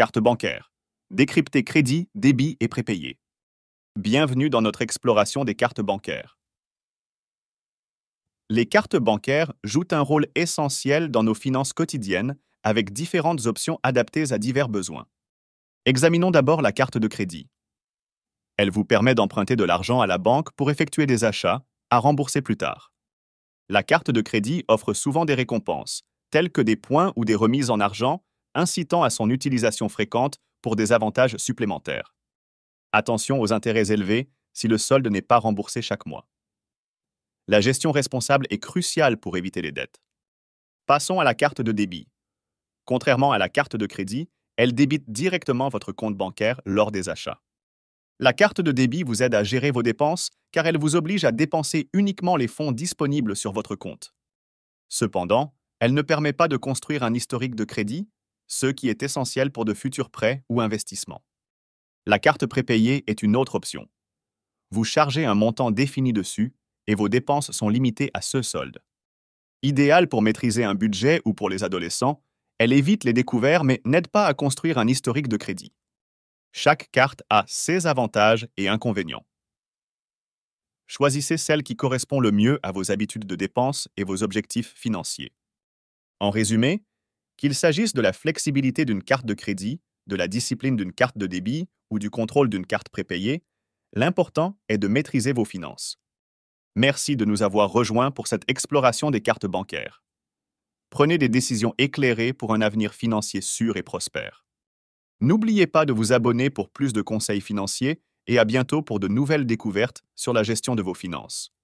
carte bancaire, décrypter crédit, débit et prépayé. Bienvenue dans notre exploration des cartes bancaires. Les cartes bancaires jouent un rôle essentiel dans nos finances quotidiennes avec différentes options adaptées à divers besoins. Examinons d'abord la carte de crédit. Elle vous permet d'emprunter de l'argent à la banque pour effectuer des achats, à rembourser plus tard. La carte de crédit offre souvent des récompenses, telles que des points ou des remises en argent, incitant à son utilisation fréquente pour des avantages supplémentaires. Attention aux intérêts élevés si le solde n'est pas remboursé chaque mois. La gestion responsable est cruciale pour éviter les dettes. Passons à la carte de débit. Contrairement à la carte de crédit, elle débite directement votre compte bancaire lors des achats. La carte de débit vous aide à gérer vos dépenses car elle vous oblige à dépenser uniquement les fonds disponibles sur votre compte. Cependant, elle ne permet pas de construire un historique de crédit ce qui est essentiel pour de futurs prêts ou investissements. La carte prépayée est une autre option. Vous chargez un montant défini dessus et vos dépenses sont limitées à ce solde. Idéale pour maîtriser un budget ou pour les adolescents, elle évite les découverts mais n'aide pas à construire un historique de crédit. Chaque carte a ses avantages et inconvénients. Choisissez celle qui correspond le mieux à vos habitudes de dépenses et vos objectifs financiers. En résumé, qu'il s'agisse de la flexibilité d'une carte de crédit, de la discipline d'une carte de débit ou du contrôle d'une carte prépayée, l'important est de maîtriser vos finances. Merci de nous avoir rejoints pour cette exploration des cartes bancaires. Prenez des décisions éclairées pour un avenir financier sûr et prospère. N'oubliez pas de vous abonner pour plus de conseils financiers et à bientôt pour de nouvelles découvertes sur la gestion de vos finances.